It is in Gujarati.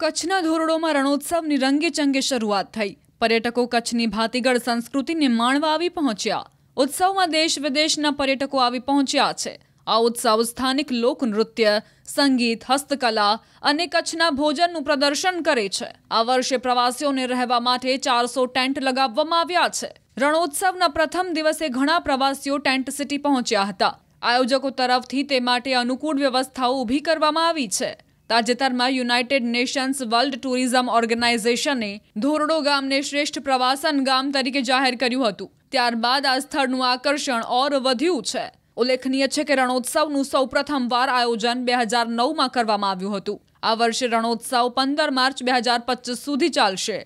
કચ્છના ધોરડોમાં રણોત્સવની રંગેચંગે શરૂઆત થઈ પર્યટકો કચ્છની ભાતીગળ સંસ્કૃતિને માણવા આવી પહોંચ્યા ઉત્સવમાં દેશ વિદેશના પર્યટકો આવી પહોંચ્યા છે આ ઉત્સવ સ્થાનિક લોકનૃત્ય સંગીત હસ્તકલા અને કચ્છના ભોજનનું પ્રદર્શન કરે છે આ વર્ષે પ્રવાસીઓને રહેવા માટે ચારસો ટેન્ટ લગાવવામાં આવ્યા છે રણોત્સવના પ્રથમ દિવસે ઘણા પ્રવાસીઓ ટેન્ટ સિટી પહોંચ્યા હતા આયોજકો તરફથી તે માટે અનુકૂળ વ્યવસ્થાઓ ઊભી કરવામાં આવી છે તાજેતરમાં યુનાઇટેડ નેશન્સ વર્લ્ડ ટુરિઝમ ઓર્ગેનાઇઝેશને ધોરડો ગામને શ્રેષ્ઠ પ્રવાસન ગામ તરીકે જાહેર કર્યું હતું ત્યારબાદ આ સ્થળનું આકર્ષણ ઓર વધ્યું છે ઉલ્લેખનીય છે કે રણોત્સવનું સૌ પ્રથમવાર આયોજન બે હજાર નવમાં કરવામાં આવ્યું હતું આ વર્ષે રણોત્સવ પંદર માર્ચ બે હજાર પચીસ સુધી ચાલશે